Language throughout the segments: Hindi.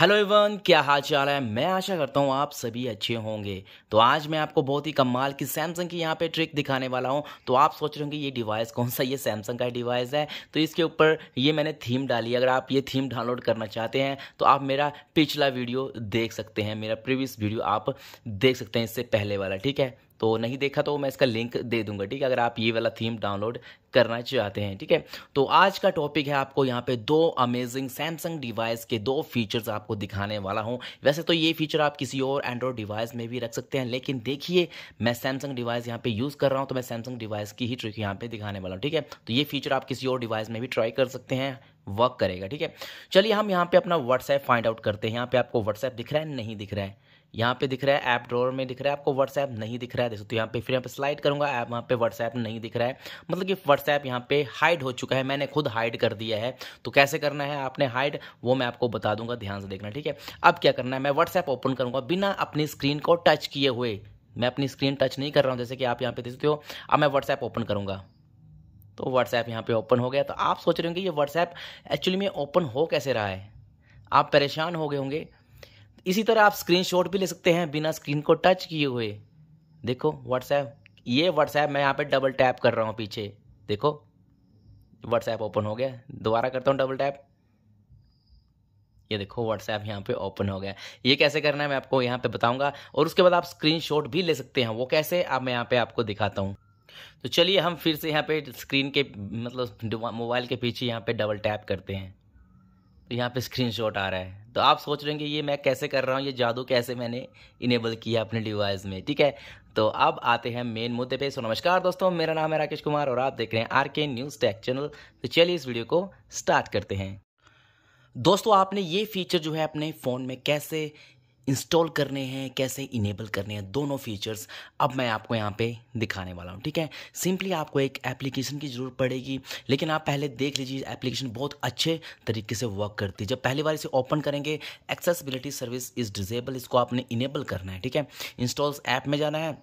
हेलो एवन क्या हाल चाल है मैं आशा करता हूँ आप सभी अच्छे होंगे तो आज मैं आपको बहुत ही कमाल की सैमसंग की यहाँ पे ट्रिक दिखाने वाला हूँ तो आप सोच रहे होंगे ये डिवाइस कौन सा ये सैमसंग का डिवाइस है तो इसके ऊपर ये मैंने थीम डाली अगर आप ये थीम डाउनलोड करना चाहते हैं तो आप मेरा पिछला वीडियो देख सकते हैं मेरा प्रीवियस वीडियो आप देख सकते हैं इससे पहले वाला ठीक है तो नहीं देखा तो मैं इसका लिंक दे दूंगा ठीक है अगर आप ये वाला थीम डाउनलोड करना चाहते हैं ठीक है तो आज का टॉपिक है आपको यहाँ पे दो अमेजिंग सैमसंग डिवाइस के दो फीचर्स आपको दिखाने वाला हूँ वैसे तो ये फीचर आप किसी और एंड्रॉयड डिवाइस में भी रख सकते हैं लेकिन देखिए मैं सैमसंग डिवाइस यहाँ पे यूज़ कर रहा हूँ तो मैं सैमसंग डिवाइस की ही ट्रिक यहाँ पे दिखाने वाला हूँ ठीक है तो ये फीचर आप किसी और डिवाइस में भी ट्राई कर सकते हैं वर्क करेगा ठीक है चलिए हम यहाँ पे अपना व्हाट्सएप फाइंड आउट करते हैं यहाँ पे आपको व्हाट्सएप दिख रहा है नहीं दिख रहा है यहाँ पे दिख रहा है ऐप ड्रॉर में दिख रहा है आपको व्हाट्सएप नहीं दिख रहा है देखो तो यहाँ पे फिर यहाँ पे स्लाइड करूँगा ऐप वहाँ पे व्हाट्सएप नहीं दिख रहा है मतलब कि व्हाट्सएप यहाँ पे हाइड हो चुका है मैंने खुद हाइड कर दिया है तो कैसे करना है आपने हाइड वो मैं आपको बता दूंगा ध्यान से देखना ठीक है अब क्या करना है मैं व्हाट्सएप ओपन करूंगा बिना अपनी स्क्रीन को टच किए हुए मैं अपनी स्क्रीन टच नहीं कर रहा हूँ जैसे कि आप यहाँ पे देखते हो अब मैं व्हाट्सएप ओपन करूंगा तो व्हाट्सएप यहाँ पे ओपन हो गया तो आप सोच रहे होंगे ये व्हाट्सएप एक्चुअली में ओपन हो कैसे रहा है आप परेशान हो गए होंगे इसी तरह आप स्क्रीनशॉट भी ले सकते हैं बिना स्क्रीन को टच किए हुए देखो व्हाट्सएप ये व्हाट्सएप मैं यहाँ पे डबल टैप कर रहा हूँ पीछे देखो व्हाट्सएप ओपन हो गया दोबारा करता हूँ डबल टैप ये देखो व्हाट्सएप यहाँ पे ओपन हो गया ये कैसे करना है मैं आपको यहाँ पे बताऊंगा और उसके बाद आप स्क्रीनशॉट भी ले सकते हैं वो कैसे आप मैं यहाँ पे आपको दिखाता हूँ तो चलिए हम फिर से यहाँ पे स्क्रीन के मतलब मोबाइल के पीछे यहाँ पे डबल टैप करते हैं तो यहाँ पे स्क्रीनशॉट आ रहा है तो आप सोच रहे होंगे ये मैं कैसे कर रहा हूँ ये जादू कैसे मैंने इनेबल किया अपने डिवाइस में ठीक है तो अब आते हैं मेन मुद्दे पे सो नमस्कार दोस्तों मेरा नाम है राकेश कुमार और आप देख रहे हैं आर के न्यूज़ टैक चैनल तो चलिए इस वीडियो को स्टार्ट करते हैं दोस्तों आपने ये फीचर जो है अपने फ़ोन में कैसे इंस्टॉल करने हैं कैसे इनेबल करने हैं दोनों फीचर्स अब मैं आपको यहाँ पे दिखाने वाला हूँ ठीक है सिंपली आपको एक एप्लीकेशन की ज़रूरत पड़ेगी लेकिन आप पहले देख लीजिए एप्लीकेशन बहुत अच्छे तरीके से वर्क करती है जब पहली बार इसे ओपन करेंगे एक्सेसबिलिटी सर्विस इज़ डिजेबल इसको आपने इनेबल करना है ठीक है इंस्टॉल्स ऐप में जाना है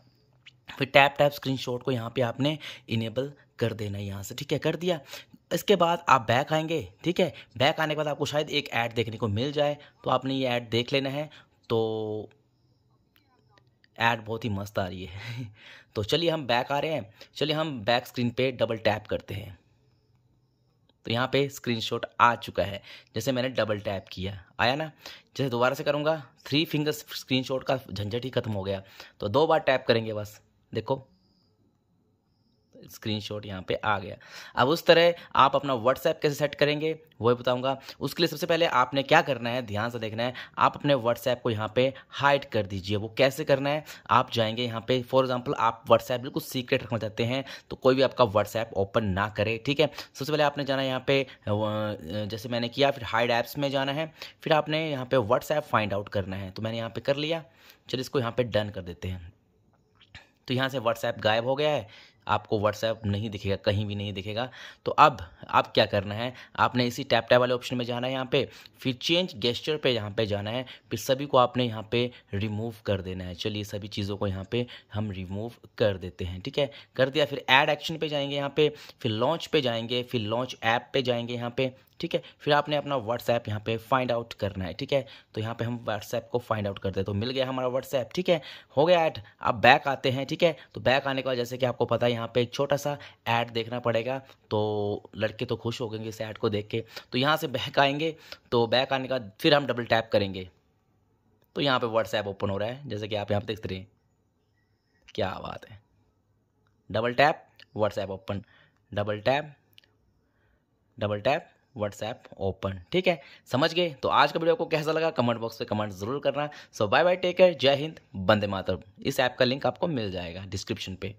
फिर टैप टैप स्क्रीन को यहाँ पर आपने इनेबल कर देना है यहाँ से ठीक है कर दिया इसके बाद आप बैक आएंगे ठीक है बैक आने के बाद आपको शायद एक ऐड देखने को मिल जाए तो आपने ये ऐड देख लेना है तो ऐड बहुत ही मस्त आ रही है तो चलिए हम बैक आ रहे हैं चलिए हम बैक स्क्रीन पे डबल टैप करते हैं तो यहाँ पे स्क्रीनशॉट आ चुका है जैसे मैंने डबल टैप किया आया ना जैसे दोबारा से करूँगा थ्री फिंगर्स स्क्रीनशॉट का झंझट ही खत्म हो गया तो दो बार टैप करेंगे बस देखो स्क्रीनशॉट यहाँ पे आ गया अब उस तरह आप अपना व्हाट्सएप कैसे सेट करेंगे वही बताऊंगा उसके लिए सबसे पहले आपने क्या करना है ध्यान से देखना है आप अपने व्हाट्सएप को यहाँ पे हाइड कर दीजिए वो कैसे करना है आप जाएंगे यहाँ पे फॉर एग्जाम्पल आप व्हाट्सएप बिल्कुल सीक्रेट रखना चाहते हैं तो कोई भी आपका व्हाट्सएप ओपन ना करे ठीक है सबसे पहले आपने जाना है यहाँ पे जैसे मैंने किया फिर हाइड ऐप्स में जाना है फिर आपने यहाँ पे व्हाट्सएप फाइंड आउट करना है तो मैंने यहाँ पे कर लिया चलिए इसको यहाँ पे डन कर देते हैं तो यहाँ से व्हाट्सएप गायब हो गया है आपको व्हाट्सएप नहीं दिखेगा कहीं भी नहीं दिखेगा तो अब आप क्या करना है आपने इसी टैप टैप वाले ऑप्शन में जाना है यहाँ पे फिर चेंज गेस्चर पे यहाँ पे जाना है फिर सभी को आपने यहाँ पे रिमूव कर देना है चलिए सभी चीज़ों को यहाँ पे हम रिमूव कर देते हैं ठीक है कर दिया फिर एड एक्शन पे जाएंगे यहाँ पे फिर लॉन्च पे जाएंगे फिर लॉन्च ऐप पे जाएंगे यहाँ पे ठीक है फिर आपने अपना व्हाट्सएप यहाँ पे फाइंड आउट करना है ठीक है तो यहाँ पे हम व्हाट्सएप को फाइंड आउट करते हैं तो मिल गया हमारा व्हाट्सएप ठीक है हो गया ऐड आप बैक आते हैं ठीक है तो बैक आने के बाद जैसे कि आपको पता है यहाँ पे एक छोटा सा ऐड देखना पड़ेगा तो लड़के तो खुश हो गएंगे इस ऐड को देख के तो यहाँ से बैक आएंगे तो बैक आने के बाद फिर हम डबल टैप करेंगे तो यहाँ पर व्हाट्सएप ओपन हो रहा है जैसे कि आप यहाँ पर देख रहे हैं क्या बात है double tap WhatsApp open double tap double tap WhatsApp open ठीक है समझ गए तो आज का वीडियो आपको कैसा लगा कमेंट बॉक्स में कमेंट जरूर करना so bye bye take care Jai Hind बंदे मातर इस ऐप का लिंक आपको मिल जाएगा डिस्क्रिप्शन पे